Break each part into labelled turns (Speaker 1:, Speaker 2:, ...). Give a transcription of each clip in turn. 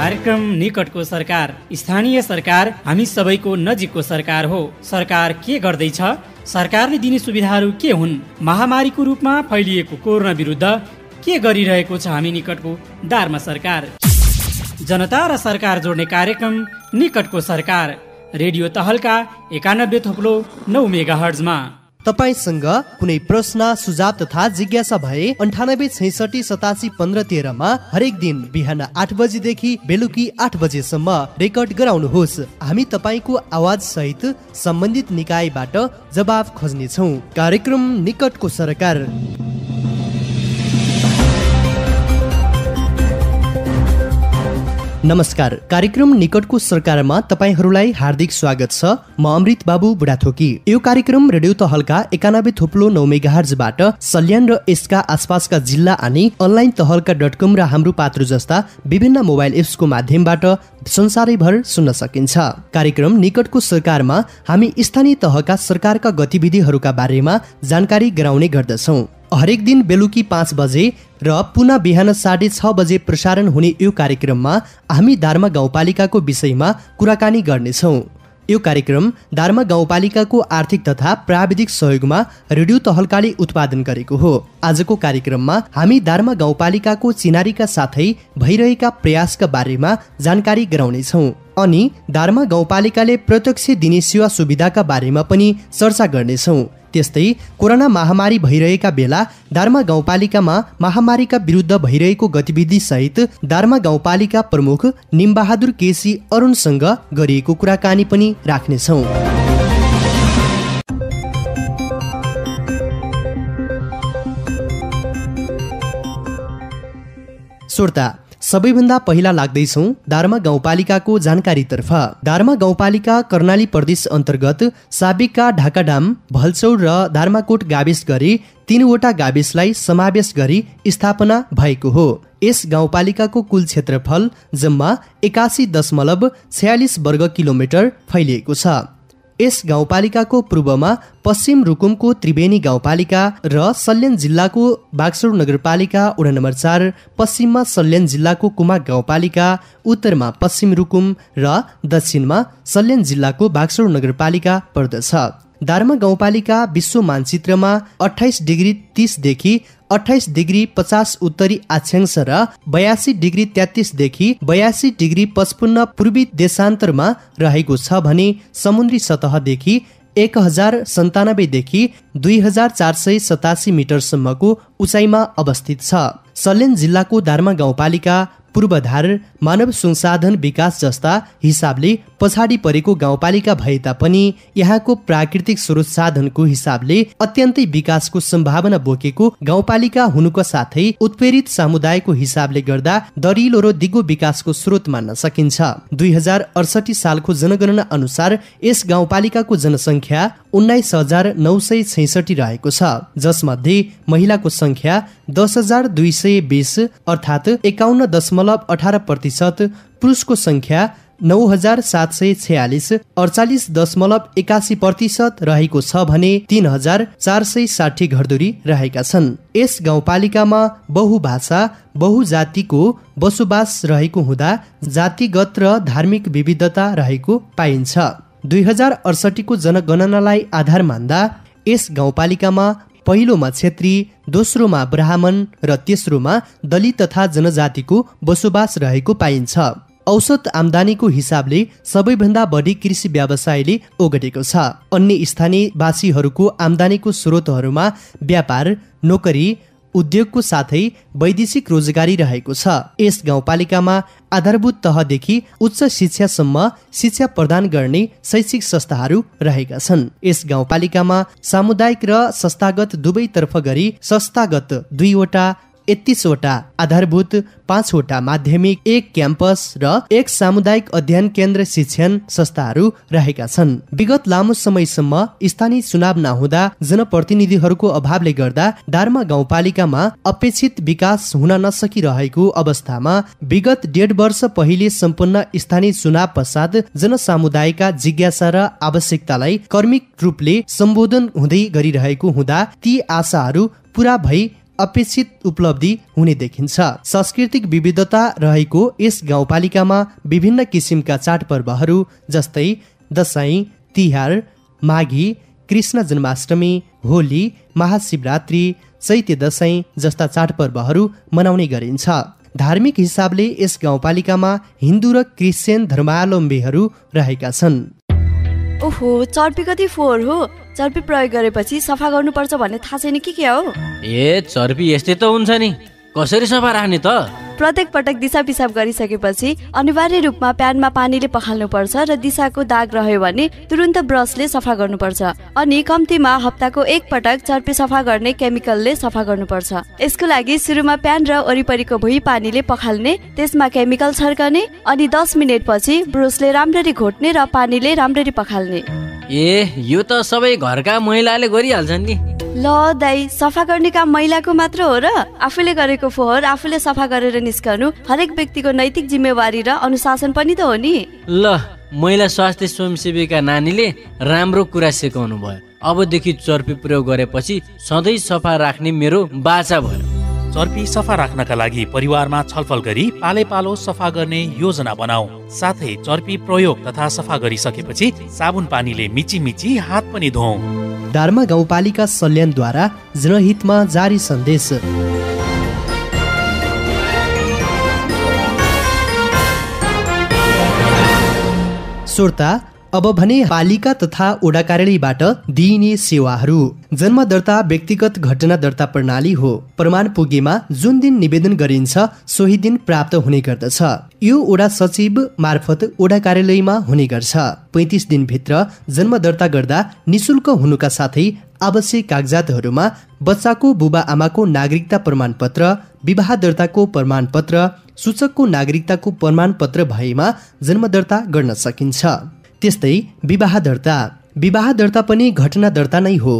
Speaker 1: कार्यक्रम निकटको सरकार स्थानीय सरकार हामी सबैको नजिकको सरकार हो सरकार के गर्दैछ सरकारले दिने सुविधाहरू के हुन् महामारीको रूपमा फैलिएको कोरोना विरुद्ध के गरिरहेको छ हामी निकटको दारमा सरकार जनता र सरकार जोड्ने कार्यक्रम निकटको सरकार रेडियो तहलका एकानब्बे थोप्लो नौ मेगा हर्जमा
Speaker 2: तपाईँसँग कुनै प्रश्न सुझाव तथा जिज्ञासा भए अन्ठानब्बे छैसठी सतासी पन्ध्र तेह्रमा हरेक दिन बिहान आठ बजेदेखि बेलुकी आठ बजेसम्म रेकर्ड गराउनुहोस् हामी तपाईँको आवाज सहित सम्बन्धित निकायबाट जवाब खोज्नेछौ कार्यक्रम निकटको सरकार नमस्कार कार्यक्रम निकटको सरकारमा तपाईँहरूलाई हार्दिक स्वागत छ म अमृत बाबु बुढाथोकी यो कार्यक्रम रेडियो तहलका एकानब्बे थोप्लो नौ मेगाहर्जबाट सल्यान र यसका आसपासका जिल्ला अनि अनलाइन तहलका डट कम र हाम्रो पात्र जस्ता विभिन्न मोबाइल एप्सको माध्यमबाट संसारैभर सुन्न सकिन्छ कार्यक्रम निकटको सरकारमा हामी स्थानीय तहका सरकारका गतिविधिहरूका बारेमा जानकारी गराउने गर्दछौँ हरेक दिन बेलुकी पाँच बजे र पुनः बिहान साढे छ बजे प्रसारण हुने यो कार्यक्रममा हामी धार्मा गाउँपालिकाको विषयमा कुराकानी गर्नेछौँ यो कार्यक्रम धार्मा गाउँपालिकाको आर्थिक तथा प्राविधिक सहयोगमा रेडियो तहलकाले उत्पादन गरेको हो आजको कार्यक्रममा हामी धार्मा गाउँपालिकाको चिनारीका साथै भइरहेका प्रयासका बारेमा जानकारी गराउनेछौँ अनि धारमा गाउँपालिकाले प्रत्यक्ष दिने सेवा सुविधाका बारेमा पनि चर्चा गर्नेछौँ त्यस्तै कोरोना महामारी भइरहेका बेला दार्मा गाउँपालिकामा महामारीका विरुद्ध भइरहेको गतिविधिसहित दार्मा गाउँपालिका प्रमुख निमबहादुर केसी अरुणसँग गरिएको कुराकानी पनि राख्नेछौँ श्रोता सबैभन्दा पहिला लाग्दैछौँ दार्मा गाउँपालिकाको जानकारीतर्फ दार्मा गाउँपालिका कर्णाली प्रदेश अन्तर्गत साबिकका ढाकाडाम भलचौर र दार्माकोट गाविस गरी तीनवटा गाविसलाई समावेश गरी स्थापना भएको हो यस गाउँपालिकाको कुल क्षेत्रफल जम्मा एकासी दशमलव छ्यालिस वर्ग किलोमिटर फैलिएको छ यस गाउँपालिकाको पूर्वमा पश्चिम रुकुमको त्रिवेणी गाउँपालिका र सल्यान जिल्लाको बागसोर नगरपालिका वडा नम्बर चार पश्चिममा सल्यान जिल्लाको कुमा गाउँपालिका उत्तरमा पश्चिम रुकुम र दक्षिणमा सल्यान जिल्लाको बागसोर नगरपालिका पर्दछ धर्म गाउँपालिका विश्व मानचित्रमा अठाइस डिग्री तिसदेखि अठाइस डिग्री पचास उत्तरी आक्षांश र बयासी डिग्री तेत्तिसदेखि बयासी डिग्री पचपन्न पूर्वी देशान्तरमा रहेको छ भने समुद्री सतहदेखि एक हजार सन्तानब्बेदेखि दुई हजार चार सय सतासी मिटरसम्मको उचाइमा अवस्थित छ सल्यान जिल्लाको दार्मा गाउँपालिका पूर्वाधार मानव संसाधन विकास जस्ता हिसाबले पछाडि परेको गाउँपालिका भए तापनि यहाँको प्राकृतिक स्रोत साधनको हिसाबले अत्यन्तै विकासको सम्भावना बोकेको गाउँपालिका हुनुको साथै उत्प्रेरित समुदायको हिसाबले गर्दा दरिलो र दिगो विकासको स्रोत मान्न सकिन्छ दुई सालको जनगणना अनुसार यस गाउँपालिकाको जनसङ्ख्या उन्नाइस हजार नौ सय छैसठी रहेको छ जसमध्ये महिलाको सङ्ख्या दस हजार दुई सय बिस अर्थात् एकाउन्न दशमलव अठार प्रतिशत पुरुषको सङ्ख्या नौ हजार सात सय छयालिस अडचालिस दशमलव एकासी प्रतिशत रहेको छ भने तिन हजार चार सय साठी घरधुरी रहेका छन् यस गाउँपालिकामा बहुभाषा बहुजातिको बसोबास रहेको हुँदा जातिगत र धार्मिक विविधता रहेको पाइन्छ दुई हजार अडसठीको जनगणनालाई आधार मान्दा यस गाउँपालिकामा पहिलोमा क्षेत्री दोस्रोमा ब्राह्मण र तेस्रोमा दलित तथा जनजातिको बसोबास रहेको पाइन्छ औसत आम्दानीको हिसाबले सबैभन्दा बढी कृषि व्यवसायले ओगटेको छ अन्य स्थानीयवासीहरूको आम्दानीको स्रोतहरूमा व्यापार नोकरी उद्योगको साथै वैदेशिक रोजगारी रहेको छ यस गाउँपालिकामा आधारभूत तहदेखि उच्च शिक्षासम्म शिक्षा प्रदान गर्ने शैक्षिक संस्थाहरू रहेका छन् यस गाउँपालिकामा सामुदायिक र संस्थागत दुवैतर्फ गरी संस्थागत दुईवटा एकतिसवटा आधारभूत पाँचवटा माध्यमिक एक क्याम्पस र एक सामुदायिक अध्ययन केन्द्र शिक्षण संस्थाहरू रहेका छन् विगत लामो समयसम्म स्थानीय चुनाव नहुँदा जनप्रतिनिधिहरूको अभावले गर्दा दार्मा गाउँपालिकामा अपेक्षित विकास हुन नसकिरहेको अवस्थामा विगत डेढ वर्ष पहिले सम्पन्न स्थानीय चुनाव पश्चात जनसामुदायका जिज्ञासा र आवश्यकतालाई कर्मिक रूपले सम्बोधन हुँदै गरिरहेको हुँदा ती आशाहरू पुरा भई अपेक्षित उपलब्धि हुने देखिन्छ सांस्कृतिक विविधता रहेको यस गाउँपालिकामा विभिन्न किसिमका चाडपर्वहरू जस्तै दसैँ तिहार माघी कृष्ण जन्माष्टमी होली महाशिवरात्रि चैत्य दसैँ जस्ता चाडपर्वहरू मनाउने गरिन्छ धार्मिक हिसाबले यस गाउँपालिकामा हिन्दू र क्रिस्चियन धर्मावलम्बीहरू रहेका छन् ओहो कति फोहोर हो चर्पी प्रयोग गरेपछि सफा गर्नुपर्छ भन्ने थाहा छैन कि के हो ए चर्पी यस्तै त हुन्छ नि कसरी सफा राख्ने त प्रत्येक पटक दिशा पिसाब गरिसकेपछि अनिवार्य रूपमा प्यानमा पानीले पखाल्नुपर्छ र दिशाको दाग रह्यो भने तुरन्त ब्रसले सफा गर्नुपर्छ अनि कम्तीमा हप्ताको एक पटक चर्पी सफा गर्ने केमिकलले सफा गर्नुपर्छ यसको लागि सुरुमा प्यान र वरिपरिको भुइँ पानीले पखाल्ने त्यसमा केमिकल छर्कने अनि दस मिनट पछि ब्रसले राम्ररी घोट्ने र पानीले राम्ररी पखाल्ने
Speaker 1: ए यो त सबै घरका महिलाले गरिहाल्छन् नि
Speaker 2: ल दाई सफा गर्ने काम महिलाको मात्र हो र आफूले गरेको फोहोर आफूले सफा गरेर निस्कनु हरेक व्यक्तिको नैतिक जिम्मेवारी र अनुशासन पनि त हो नि
Speaker 1: ल महिला स्वास्थ्य स्वयंसेवीका नानीले राम्रो कुरा सिकाउनु भयो अबदेखि चर्पी
Speaker 2: प्रयोग गरेपछि सधैँ सफा राख्ने मेरो बाचा भयो चर्पी सफा राख्नका लागि परिवारमा छलफल गरी पाले पालो सफा गर्ने योजना बनाऊ साथै चर्पी प्रयोग तथा सफा गरिसकेपछि साबुन पानीले मिची मिची हात पनि धोऊ धर्मा गाउँपालिका सल्यानद्वारा जनहितमा जारी सन्देश श्रोता अब भने पालिका तथा ओडा कार्यालयबाट दिइने सेवाहरू जन्म दर्ता व्यक्तिगत घटना दर्ता प्रणाली हो प्रमाण पुगेमा जुन दिन निवेदन गरिन्छ सोही दिन प्राप्त हुने गर्दछ यो ओडा सचिव मार्फत ओडा कार्यालयमा हुने गर्छ पैँतिस दिनभित्र जन्म दर्ता गर्दा निशुल्क हुनुका साथै आवश्यक कागजातहरूमा बच्चाको बुबा आमाको नागरिकता प्रमाणपत्र विवाह दर्ताको प्रमाणपत्र सूचकको नागरिकताको प्रमाणपत्र भएमा जन्म दर्ता गर्न सकिन्छ त्यस्तै विवाह दर्ता विवाह दर्ता पनि घटना दर्ता नै हो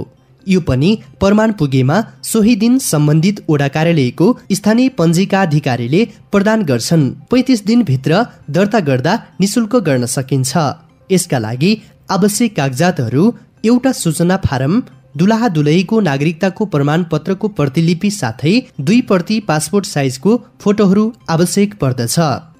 Speaker 2: यो पनि प्रमाण पुगेमा सोही दिन सम्बन्धित ओडा कार्यालयको स्थानीय अधिकारीले प्रदान गर्छन् पैँतिस दिनभित्र दर्ता गर्दा निशुल्क गर्न सकिन्छ यसका लागि आवश्यक कागजातहरू एउटा सूचना फारम दुलाहा दुलहीको नागरिकताको प्रमाणपत्रको प्रतिलिपि साथै दुई प्रति पासपोर्ट साइजको फोटोहरू आवश्यक पर्दछ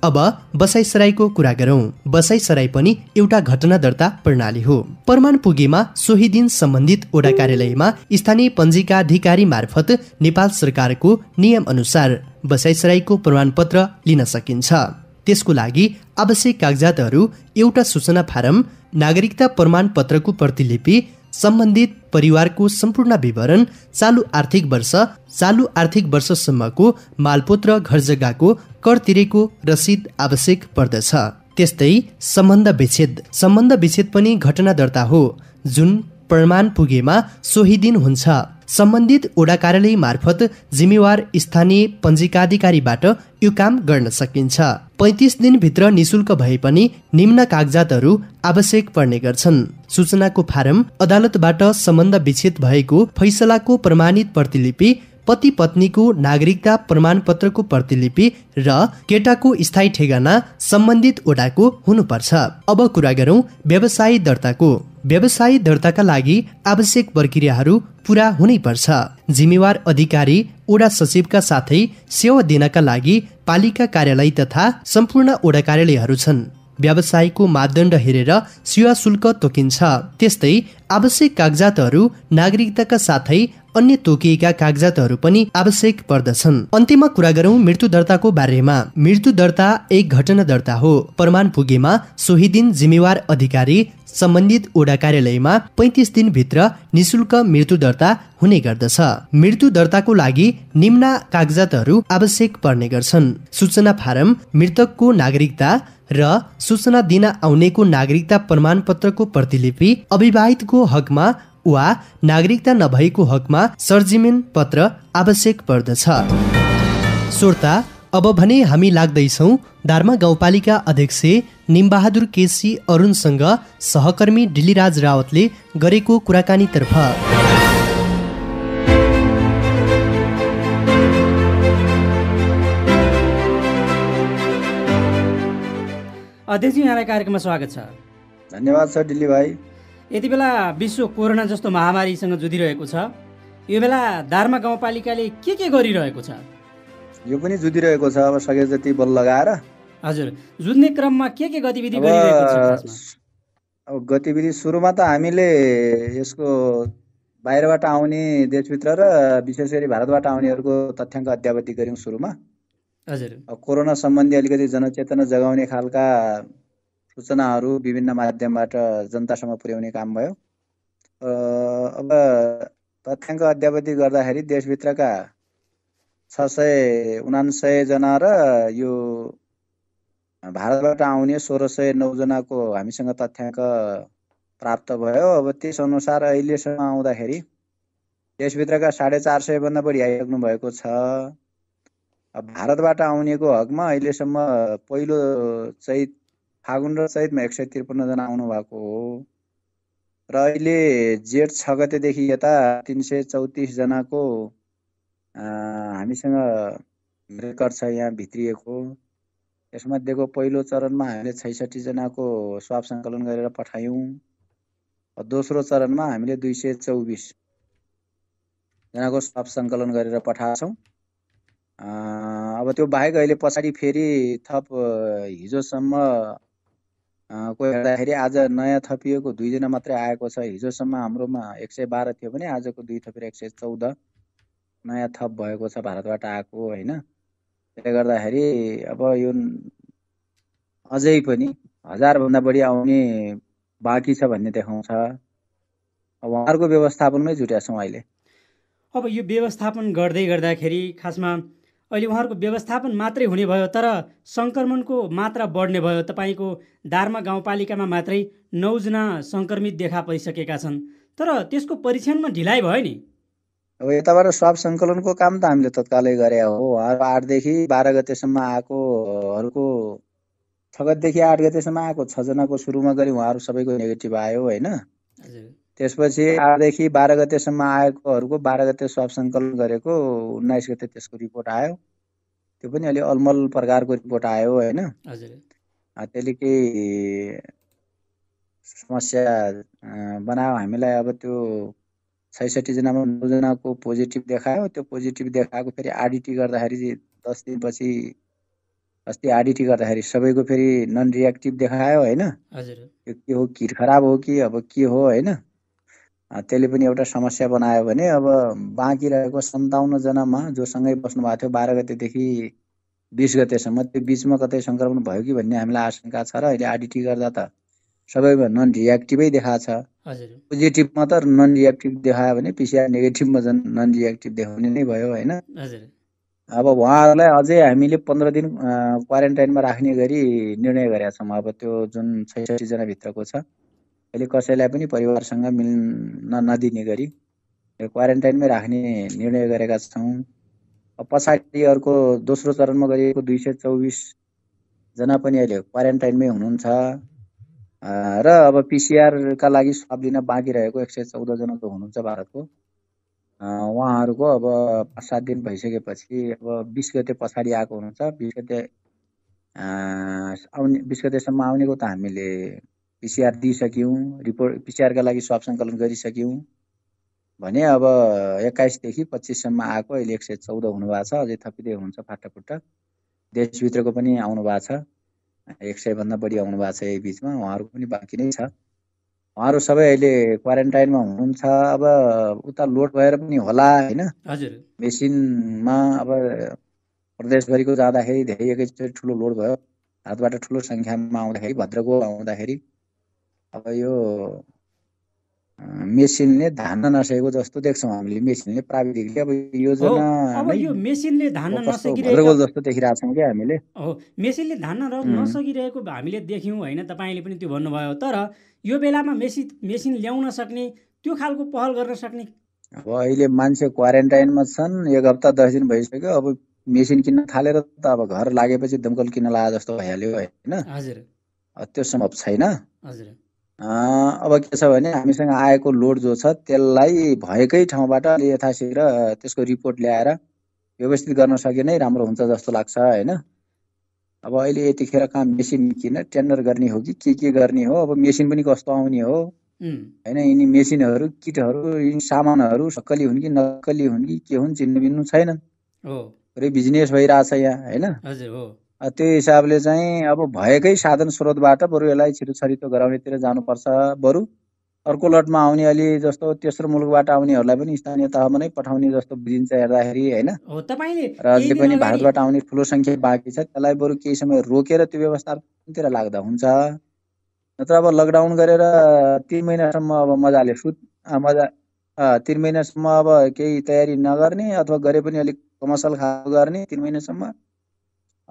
Speaker 2: अब बसाइसराईको कुरा गरौँ बसाइसराई पनि एउटा घटना दर्ता प्रणाली हो प्रमाण पुगेमा सोही दिन सम्बन्धित ओडा कार्यालयमा स्थानीय अधिकारी मार्फत नेपाल सरकारको नियम अनुसार बसाइसराईको प्रमाणपत्र लिन सकिन्छ त्यसको लागि आवश्यक कागजातहरू एउटा सूचना फारम नागरिकता प्रमाणपत्रको प्रतिलिपि सम्बन्धित परिवारको सम्पूर्ण विवरण चालु आर्थिक वर्ष चालु आर्थिक वर्षसम्मको मालपोत्र घर जग्गाको कर तिरेको रसिद आवश्यक पर्दछ त्यस्तै सम्बन्ध विच्छेद सम्बन्ध विच्छेद पनि घटना दर्ता हो जुन प्रमाण पुगेमा सोही दिन हुन्छ सम्बन्धित ओडा कार्यालय मार्फत जिम्मेवार स्थानीय पञ्जीकाधिकारीबाट यो काम गर्न सकिन्छ पैँतिस दिनभित्र निशुल्क भए पनि निम्न कागजातहरू आवश्यक पर्ने गर्छन् सूचनाको फारम अदालतबाट सम्बन्ध विच्छेद भएको फैसलाको प्रमाणित प्रतिलिपि पति पत्नीको नागरिकता प्रमाणपत्रको प्रतिलिपि र केटाको स्थायी ठेगाना सम्बन्धित ओडाको हुनुपर्छ अब कुरा गरौँ व्यवसाय दर्ताको व्यवसाय दर्ताका लागि आवश्यक प्रक्रियाहरू पुरा हुनैपर्छ जिम्मेवार अधिकारी ओडा सचिवका साथै सेवा दिनका लागि पालिका कार्यालय तथा सम्पूर्ण ओडा कार्यालयहरू छन् व्यवसायको मापदण्ड हेरेर सेवा शुल्क तोकिन्छ त्यस्तै आवश्यक कागजातहरू नागरिकताका साथै अन्य तोकिएका कागजातहरू पनि आवश्यक पर्दछन् अन्त्यमा कुरा गरौँ मृत्यु दर्ताको बारेमा मृत्यु दर्ता एक घटना दर्ता हो प्रमाण पुगेमा सोही दिन जिम्मेवार अधिकारी सम्बन्धित ओडा कार्यालयमा पैँतिस दिनभित्र निशुल्क मृत्यु दर्ता हुने गर्दछ मृत्यु दर्ताको लागि निम्न कागजातहरू आवश्यक पर्ने गर्छन् सूचना फारम मृतकको नागरिकता र सूचना दिन आउनेको नागरिकता प्रमाणपत्रको प्रतिलिपि अविवाहितको हकमा वा नागरिकता नभएको हकमा सर्जिमिन पत्र आवश्यक पर्दछ श्रोता अब भने हामी लाग्दैछौँ दार्मा गाउँपालिका अध्यक्ष निमबहादुर केसी अरुणसँग सहकर्मी डिलिराज रावतले गरेको कुराकानीतर्फ
Speaker 1: अध्यक्ष यहाँलाई कार्यक्रममा स्वागत छ
Speaker 3: धन्यवाद सर दिल्ली भाइ
Speaker 1: यति बेला विश्व कोरोना जस्तो महामारीसँग जुधिरहेको छ यो बेला दार्मा गाउँपालिकाले के के गरिरहेको छ
Speaker 3: यो पनि जुधिरहेको छ अब सके जति बल लगाएर
Speaker 1: हजुर जुझ्ने क्रममा के के गतिविधि गरिरहेको
Speaker 3: छ अब गतिविधि सुरुमा त हामीले यसको बाहिरबाट आउने देशभित्र र विशेष गरी भारतबाट आउनेहरूको तथ्याङ्क अध्यावधि गऱ्यौँ सुरुमा हजुर कोरोना सम्बन्धी अलिकति जनचेतना जगाउने खालका सूचनाहरू विभिन्न माध्यमबाट जनतासम्म पुर्याउने काम भयो अब तथ्याङ्क अध्यावधि गर्दाखेरि देशभित्रका छ सय उनान्सयजना र यो भारतबाट आउने सोह्र सय नौजनाको हामीसँग तथ्याङ्क प्राप्त भयो अब त्यसअनुसार अहिलेसम्म आउँदाखेरि देशभित्रका साढे चार सयभन्दा बढी आइसक्नु भएको छ भारतबाट आउनेको हकमा अहिलेसम्म पहिलो चैत फागुन र चैतमा एक सय त्रिपन्नजना भएको हो र अहिले जेठ छ गतेदेखि यता तिन सय चौतिसजनाको हामीसँग रेकर्ड छ यहाँ भित्रिएको यसमध्येको पहिलो चरणमा हामीले छैसठीजनाको स्वाप सङ्कलन गरेर पठायौँ दोस्रो चरणमा हामीले दुई सय चौबिसजनाको स्वाप सङ्कलन गरेर पठाएछौँ अब त्यो बाहेक अहिले पछाडि फेरि थप हिजोसम्म को हेर्दाखेरि आज नयाँ थपिएको दुईजना मात्रै आएको छ हिजोसम्म हाम्रोमा एक सय बाह्र थियो भने आजको दुई थपेर एक सय चौध नयाँ थप भएको छ भारतबाट आएको होइन त्यसले गर्दाखेरि अब यो अझै पनि हजारभन्दा बढी आउने बाँकी छ भन्ने देखाउँछ उहाँहरूको व्यवस्थापनमै जुटेका छौँ अहिले
Speaker 1: अब यो व्यवस्थापन गर्दै गर्दाखेरि खासमा अहिले उहाँहरूको व्यवस्थापन मात्रै हुने भयो तर सङ्क्रमणको मात्रा बढ्ने भयो तपाईँको दारमा गाउँपालिकामा मात्रै नौजना सङ्क्रमित देखा परिसकेका छन् तर त्यसको परीक्षणमा ढिलाइ भयो नि
Speaker 3: अब यताबाट स्वाब सङ्कलनको काम त हामीले तत्कालै गरे हो उहाँहरू आठदेखि बाह्र गतेसम्म आएकोहरूको छ गतेदेखि आठ गतेसम्म आएको छजनाको सुरुमा गरी उहाँहरू सबैको नेगेटिभ आयो होइन त्यसपछि आठदेखि बाह्र गतेसम्म आएकोहरूको बाह्र गते स्वाप सङ्कलन गरेको उन्नाइस गते त्यसको रिपोर्ट आयो त्यो पनि अलि अलमल प्रकारको रिपोर्ट आयो होइन त्यसले केही समस्या बनायो हामीलाई अब त्यो छैसठीजनामा नौजनाको पोजिटिभ देखायो त्यो पोजिटिभ देखाएको फेरि आरडिटी गर्दाखेरि दस दिनपछि अस्ति आरडिटी गर्दाखेरि सबैको फेरि नन रियाक्टिभ देखायो होइन
Speaker 1: त्यो
Speaker 3: के हो किट खराब हो कि अब के हो होइन त्यसले पनि एउटा समस्या बनायो भने अब बाँकी रहेको सन्ताउन्नजनामा जोसँगै बस्नु भएको थियो बाह्र गतेदेखि बिस गतेसम्म त्यो बिचमा कतै सङ्क्रमण भयो कि भन्ने हामीलाई आशंका छ र अहिले आरडिटी गर्दा त सबैमा नन रियाक्टिभै देखाएको छ पोजिटिभमा त नन रियाक्टिभ देखायो भने पिसिआर नेगेटिभमा झन् नन रियाक्टिभ देखाउने नै भयो होइन अब उहाँहरूलाई अझै हामीले पन्ध्र दिन क्वारेन्टाइनमा राख्ने गरी निर्णय गरेका छौँ अब त्यो जुन छैसठीजनाभित्रको छ अहिले कसैलाई पनि परिवारसँग मिल्न नदिने गरी क्वारेन्टाइनमै राख्ने निर्णय गरेका छौँ पछाडि अर्को दोस्रो चरणमा गरिएको दुई सय चौबिसजना पनि अहिले क्वारेन्टाइनमै हुनुहुन्छ र अब पिसिआरका लागि स्वाब दिन बाँकी रहेको एक सय चौधजना जो हुनुहुन्छ भारतको उहाँहरूको अब पाँच सात दिन भइसकेपछि अब बिस गते पछाडि आएको हुनुहुन्छ बिस गते आउने बिस गतेसम्म आउनेको त हामीले पिसिआर दिइसक्यौँ रिपोर्ट पिसिआरका लागि स्वाप सङ्कलन गरिसक्यौँ भने अब एक्काइसदेखि पच्चिससम्म आएको अहिले एक सय चौध हुनुभएको छ अझै थपिँदै हुन्छ फाटाफुट्टा देशभित्रको पनि आउनु भएको छ एक सयभन्दा बढी आउनु भएको छ यही बिचमा उहाँहरूको पनि बाँकी नै छ उहाँहरू सबै अहिले क्वारेन्टाइनमा हुनुहुन्छ अब उता लोड भएर पनि होला होइन मेसिनमा अब प्रदेशभरिको जाँदाखेरि धेरै एकैचोटि ठुलो लोड भयो हातबाट ठुलो सङ्ख्यामा आउँदाखेरि भद्रको आउँदाखेरि अब यो मेसिनले धान्न नसकेको जस्तो देख्छौँ हामीले मेसिनले प्राविधिकले अब योजना अब यो
Speaker 1: मेसिनले धान्न नसकिरहेको
Speaker 3: जस्तो देखिरहेछौँ क्या हामीले
Speaker 1: हो मेसिनले धान्न नसकिरहेको हामीले देख्यौँ होइन तपाईँले पनि त्यो भन्नुभयो तर यो बेलामा मेसिन मेसिन ल्याउन सक्ने त्यो खालको पहल गर्न सक्ने
Speaker 3: अब अहिले मान्छे क्वारेन्टाइनमा छन् एक हप्ता दस दिन भइसक्यो अब मेसिन किन्न थालेर त अब घर लागेपछि दमकल किन्न लाग जस्तो भइहाल्यो होइन हजुर त्यो सम्भव छैन हजुर अब के छ भने हामीसँग आएको लोड जो छ त्यसलाई भएकै ठाउँबाट अलि यथाशीघ्र त्यसको रिपोर्ट ल्याएर व्यवस्थित गर्न सके नै राम्रो हुन्छ जस्तो लाग्छ होइन अब अहिले यतिखेर काम मेसिन किन टेन्डर गर्ने हो कि के के गर्ने हो अब मेसिन पनि कस्तो आउने हो होइन यिनी मेसिनहरू किटहरू यिनी सामानहरू सक्कली हुन् कि नक्कली हुन् कि के हुन् चिन्नु बिन्नु
Speaker 1: छैनन्
Speaker 3: बिजनेस भइरहेछ यहाँ
Speaker 1: होइन
Speaker 3: त्यो हिसाबले चाहिँ अब भएकै साधन स्रोतबाट बरु यसलाई छिटो छरितो गराउनेतिर जानुपर्छ बरु अर्को लटमा आउने अलि जस्तो तेस्रो मुलुकबाट आउनेहरूलाई पनि स्थानीय तहमा नै पठाउने जस्तो बुझिन्छ हेर्दाखेरि होइन
Speaker 1: र अहिले पनि भारतबाट
Speaker 3: आउने ठुलो सङ्ख्या बाँकी छ त्यसलाई बरु केही समय रोकेर त्यो व्यवस्थापनतिर लाग्दा हुन्छ नत्र अब लकडाउन गरेर तिन महिनासम्म अब मजाले सुत मजा तिन महिनासम्म अब केही तयारी नगर्ने अथवा गरे पनि अलिक कमसल खा गर्ने तिन महिनासम्म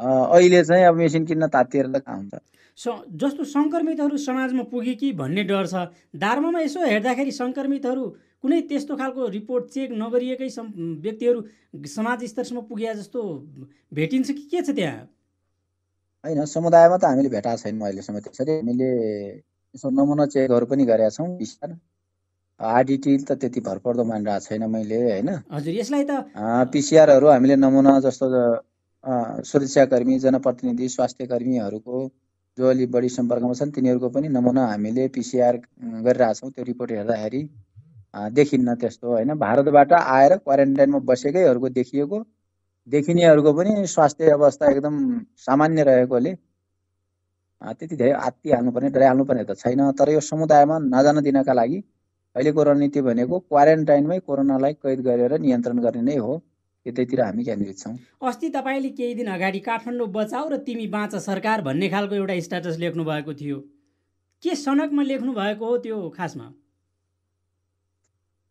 Speaker 3: अहिले चाहिँ अब मेसिन किन्न तातिएर त कहाँ हुन्छ
Speaker 1: जस्तो सङ्क्रमितहरू समाजमा पुगे कि भन्ने डर छ दार्मामा यसो हेर्दाखेरि सङ्क्रमितहरू कुनै त्यस्तो खालको रिपोर्ट चेक नगरिएकै व्यक्तिहरू समाज स्तरसम्म पुगे जस्तो भेटिन्छ कि के छ त्यहाँ
Speaker 3: होइन समुदायमा त हामीले भेटाएको छैनौँ अहिलेसम्म त्यसरी हामीले यसो नमुना चेकहरू पनि गरेका छौँ बिस्तार आरडिटी त त्यति भरपर्दो मानिरहेको छैन मैले होइन
Speaker 1: हजुर यसलाई त
Speaker 3: पिसिआरहरू हामीले नमुना जस्तो सुरक्षाकर्मी जनप्रतिनिधि स्वास्थ्य कर्मीहरूको जो अलि बढी सम्पर्कमा छन् तिनीहरूको पनि नमुना हामीले पिसिआर गरिरहेछौँ त्यो रिपोर्ट हेर्दाखेरि देखिन्न त्यस्तो होइन भारतबाट आएर क्वारेन्टाइनमा बसेकैहरूको देखिएको देखिनेहरूको पनि स्वास्थ्य अवस्था एकदम सामान्य रहेकोले त्यति धेरै आत्तिहाल्नुपर्ने डराइहाल्नुपर्ने त छैन तर यो समुदायमा नजान दिनका लागि अहिलेको रणनीति भनेको क्वारेन्टाइनमै कोरोनालाई कैद गरेर नियन्त्रण गर्ने नै हो यतैतिर हामी केन्द्रित छौँ
Speaker 1: अस्ति तपाईँले केही दिन अगाडि काठमाडौँ बचाऊ र तिमी बाँच सरकार भन्ने खालको एउटा स्ट्याटस लेख्नु भएको थियो के सनकमा लेख्नु भएको हो त्यो खासमा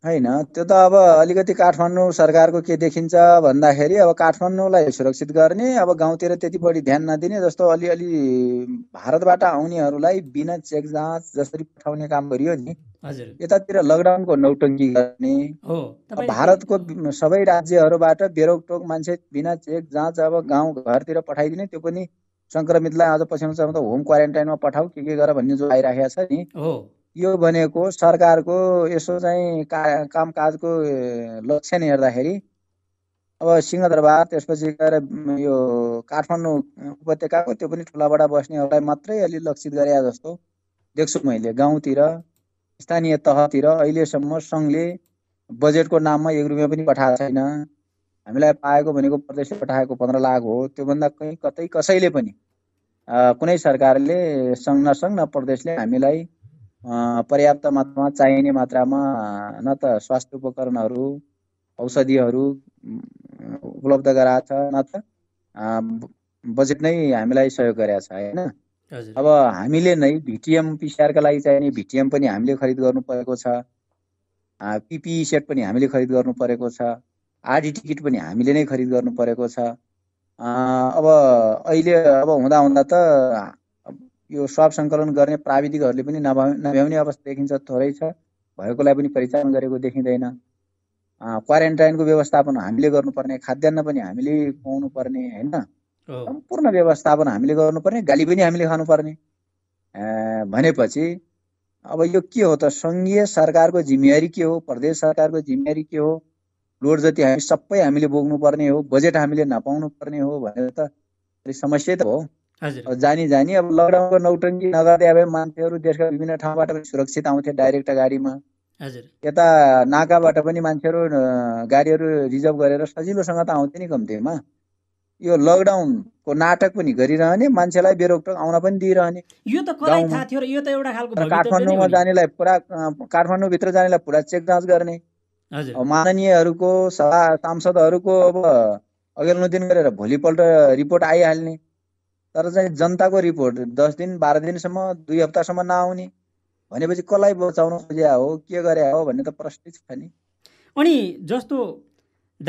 Speaker 3: होइन त्यो त अब अलिकति काठमाडौँ सरकारको के देखिन्छ भन्दाखेरि अब काठमाडौँलाई सुरक्षित गर्ने अब गाउँतिर त्यति बढी ध्यान नदिने जस्तो अलिअलि भारतबाट आउनेहरूलाई बिना चेक जाँच जसरी पठाउने काम गरियो नि यतातिर लकडाउनको नौटङ्की गर्ने भारतको सबै राज्यहरूबाट बेरोकटोक मान्छे बिना चेक जाँच अब गाउँ घरतिर पठाइदिने त्यो पनि सङ्क्रमितलाई अझ पछि त होम क्वारेन्टाइनमा पठाऊ के के गर भन्ने जो आइराखेको छ नि यो भनेको सरकारको यसो चाहिँ का कामकाजको लक्ष्य नै हेर्दाखेरि अब सिंहदरबार त्यसपछि गएर यो काठमाडौँ उपत्यकाको त्यो पनि ठुलाबाट बस्नेहरूलाई मात्रै अलि लक्षित गरे जस्तो देख्छु मैले गाउँतिर स्थानीय तहतिर अहिलेसम्म सङ्घले बजेटको नाममा एक रुपियाँ पनि पठाएको छैन हामीलाई पाएको भनेको प्रदेशले पठाएको पन्ध्र लाख हो त्योभन्दा कहीँ कतै कसैले पनि कुनै सरकारले सङ्घ नसङ्घ न प्रदेशले हामीलाई पर्याप्त मात्रामा चाहिने मात्रामा न त स्वास्थ्य उपकरणहरू औषधिहरू उपलब्ध गराएको छ न त बजेट नै हामीलाई सहयोग गरेको छ होइन अब हामीले नै भिटिएम पिसिआरका लागि चाहिने भिटिएम पनि हामीले खरिद गर्नु परेको छ पिपिई सेट पनि हामीले खरिद गर्नु परेको छ आरडी टिकट पनि हामीले नै खरिद गर्नु परेको छ अब अहिले अब हुँदा हुँदा त यो स्वाप सङ्कलन गर्ने प्राविधिकहरूले पनि नभ्याउने अवस्था देखिन्छ थोरै छ भएकोलाई पनि परिचालन गरेको देखिँदैन क्वारेन्टाइनको व्यवस्थापन हामीले गर्नुपर्ने खाद्यान्न पनि हामीले पाउनुपर्ने पर्ने होइन सम्पूर्ण व्यवस्थापन हामीले गर्नुपर्ने गाली पनि हामीले खानुपर्ने भनेपछि अब यो के हो त सङ्घीय सरकारको जिम्मेवारी के हो प्रदेश सरकारको जिम्मेवारी के हो लोड जति हामी सबै हामीले बोक्नुपर्ने हो बजेट हामीले नपाउनु पर्ने हो भनेर त समस्या त हो
Speaker 1: जानी
Speaker 3: जानी अब लकडाउनको नौटङ्की नगर्दै अब मान्छेहरू देशका विभिन्न ठाउँबाट पनि सुरक्षित आउँथे डाइरेक्ट गाडीमा यता नाकाबाट पनि मान्छेहरू गाडीहरू रिजर्भ गरेर सजिलोसँग त आउँथे नि कम्तीमा यो लकडाउनको नाटक पनि गरिरहने मान्छेलाई बेरोकटोक आउन पनि दिइरहने
Speaker 1: काठमाडौँमा जानेलाई
Speaker 3: पुरा काठमाडौँभित्र जानेलाई पुरा चेक जाँच गर्ने माननीयहरूको सभा सांसदहरूको अब अघिल्लो दिन गरेर भोलिपल्ट रिपोर्ट आइहाल्ने तर चाहिँ जनताको रिपोर्ट दस दिन बाह्र दिनसम्म दुई हप्तासम्म नआउने भनेपछि कसलाई बचाउनु खोज्या हो के गरे हो भन्ने त प्रश्न छ नि
Speaker 1: अनि जस्तो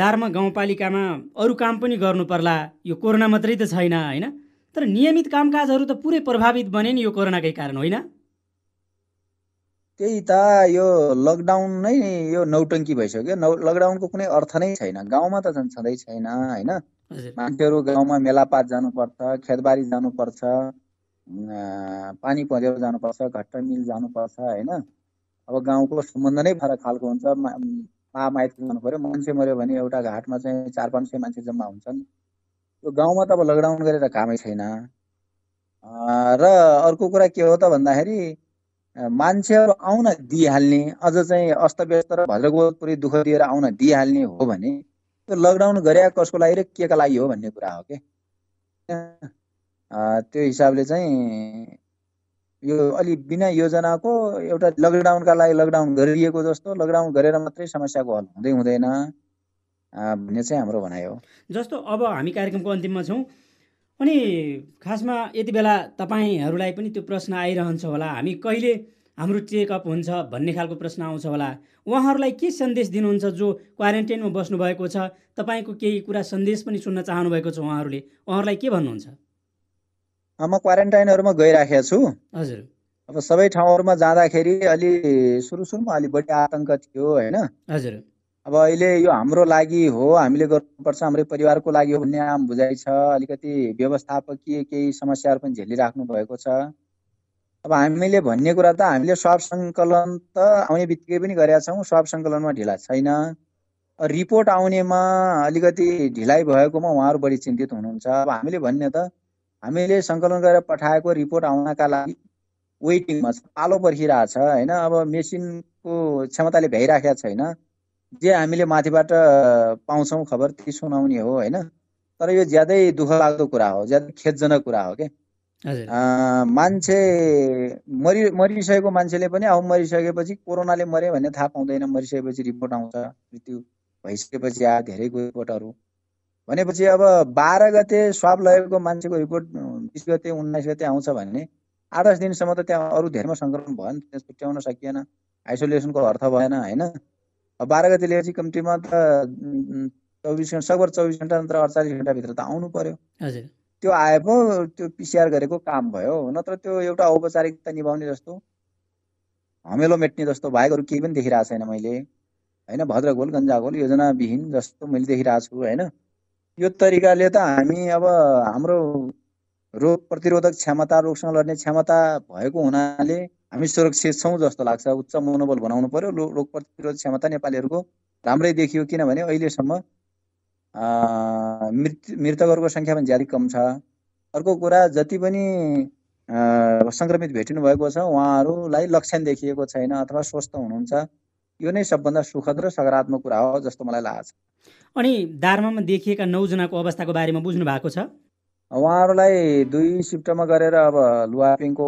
Speaker 1: दार्मा गाउँपालिकामा अरू काम पनि गर्नु पर्ला यो कोरोना मात्रै त छैन होइन तर नियमित कामकाजहरू त पुरै प्रभावित बने नि यो कोरोनाकै कारण होइन
Speaker 3: त्यही त यो लकडाउन नै यो नौटङ्की भइसक्यो नौ लकडाउनको कुनै अर्थ नै छैन गाउँमा त झन् छँदै छैन होइन
Speaker 1: मान्छेहरू
Speaker 3: गाउँमा मेलापात जानुपर्छ खेतबारी जानुपर्छ पानी पँधेर जानुपर्छ घट्ट मिल जानुपर्छ होइन अब गाउँको सम्बन्ध नै फरक खालको हुन्छ माइत जानु पऱ्यो मान्छे मऱ्यो भने एउटा घाटमा चाहिँ चार पाँच सय मान्छे जम्मा हुन्छन् त्यो गाउँमा त अब लकडाउन गरेर कामै छैन र अर्को कुरा के हो त भन्दाखेरि मान्छेहरू आउन दिइहाल्ने अझ चाहिँ अस्तव्यस्त र भद्रगोलपुरी दुःख दिएर आउन दिइहाल्ने हो भने त्यो लकडाउन गरे कसको लागि र के का लागि हो भन्ने कुरा हो कि त्यो हिसाबले चाहिँ यो अलि बिना योजनाको एउटा लकडाउनका लागि लकडाउन गरिएको जस्तो लकडाउन गरेर मात्रै समस्याको हल हुँदै हुँदैन भन्ने चाहिँ हाम्रो भनाइ हो
Speaker 1: जस्तो अब हामी कार्यक्रमको अन्तिममा छौँ अनि खासमा यति बेला तपाईँहरूलाई पनि त्यो प्रश्न आइरहन्छ होला हामी कहिले हाम्रो चेकअप हुन्छ भन्ने खालको प्रश्न आउँछ होला उहाँहरूलाई के सन्देश दिनुहुन्छ जो क्वारेन्टाइनमा बस्नुभएको छ तपाईँको केही कुरा सन्देश पनि सुन्न चाहनुभएको छ उहाँहरूले उहाँहरूलाई
Speaker 3: के भन्नुहुन्छ म क्वारेन्टाइनहरूमा गइराखेको छु हजुर अब सबै ठाउँहरूमा जाँदाखेरि अलि सुरु सुरुमा अलिक बढी आतङ्क थियो होइन हजुर अब अहिले यो हाम्रो लागि हो हामीले गर्नुपर्छ हाम्रो परिवारको लागि हो भन्ने आम बुझाइ छ अलिकति व्यवस्थापकीय केही समस्याहरू पनि झेलिराख्नु भएको छ अब हामीले भन्ने कुरा त हामीले स्वाप सङ्कलन त आउने बित्तिकै पनि गरेका छौँ स्वाप सङ्कलनमा ढिला छैन रिपोर्ट आउनेमा अलिकति ढिलाइ भएकोमा उहाँहरू बढी चिन्तित हुनुहुन्छ अब हामीले भन्ने त हामीले सङ्कलन गरेर पठाएको रिपोर्ट आउनका लागि वेटिङमा छ पालो पर्खिरहेछ होइन अब मेसिनको क्षमताले भ्याइराखेको छैन जे हामीले माथिबाट पाउँछौँ खबर ती सुनाउने हो होइन तर यो ज्यादै दुःख लाग्दो कुरा हो ज्यादै खेदजनक कुरा हो क्या मान्छे मरि मरिसकेको मान्छेले पनि अब मरिसकेपछि कोरोनाले मऱ्यो भने थाहा पाउँदैन मरिसकेपछि रिपोर्ट आउँछ मृत्यु भइसकेपछि आ धेरैको रिपोर्टहरू भनेपछि अब बाह्र गते स्वाब लगेको मान्छेको रिपोर्ट बिस गते उन्नाइस गते आउँछ भने आठ दस दिनसम्म त त्यहाँ अरू धेरैमा सङ्क्रमण भयो नि त्यहाँ छुट्याउन सकिएन आइसोलेसनको अर्थ भएन होइन बाह्र गते लिएपछि कम्तीमा त चौबिस घन्टा सकभर चौबिस घन्टा नत्र अडचालिस घन्टाभित्र त आउनु पर्यो हजुर त्यो आए पो त्यो पिसिआर गरेको काम भयो नत्र त्यो एउटा औपचारिकता निभाउने जस्तो हमेलो मेट्ने जस्तो बाहेक केही पनि देखिरहेको छैन मैले होइन भद्रगोल गन्जागोल योजनाविहीन जस्तो मैले देखिरहेको छु होइन यो तरिकाले त हामी अब हाम्रो रोग प्रतिरोधक क्षमता रोगसँग लड्ने क्षमता भएको हुनाले हामी सुरक्षित छौँ जस्तो लाग्छ उच्च मनोबल बनाउनु पर्यो रोग प्रतिरोधक क्षमता नेपालीहरूको राम्रै देखियो किनभने अहिलेसम्म मृत्यु मृतकहरूको सङ्ख्या पनि ज्यादै कम छ अर्को कुरा जति पनि सङ्क्रमित भेटिनु भएको छ उहाँहरूलाई लक्षण देखिएको छैन अथवा स्वस्थ हुनुहुन्छ यो नै सबभन्दा सुखद र सकारात्मक कुरा हो जस्तो मलाई लाग्छ
Speaker 1: अनि दार्मामा देखिएका नौजनाको अवस्थाको बारेमा बुझ्नु भएको छ
Speaker 3: उहाँहरूलाई दुई सिफ्टमा गरेर अब लुवापिङको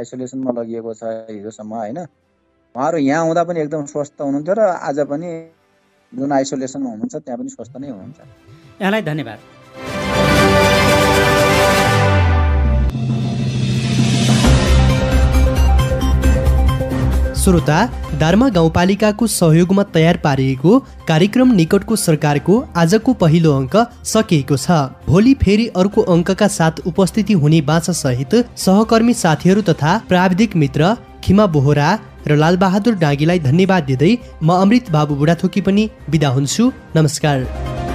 Speaker 3: आइसोलेसनमा लगिएको छ हिजोसम्म होइन उहाँहरू यहाँ हुँदा पनि एकदम स्वस्थ हुनुहुन्थ्यो र आज पनि जुन आइसोलेसनमा हुनुहुन्छ त्यहाँ पनि स्वस्थ नै हुनुहुन्छ
Speaker 1: यहाँलाई धन्यवाद
Speaker 2: श्रोता धर्म गाउँपालिकाको सहयोगमा तयार पारिएको कार्यक्रम निकटको सरकारको आजको पहिलो अङ्क सकिएको छ भोलि फेरि अर्को अङ्कका साथ उपस्थिति हुने सहित, सहकर्मी साथीहरू तथा प्राविधिक मित्र खिमा बोहरा र लालबहादुर डाँगीलाई धन्यवाद दिँदै म अमृत बाबु बुढाथोकी पनि बिदा हुन्छु नमस्कार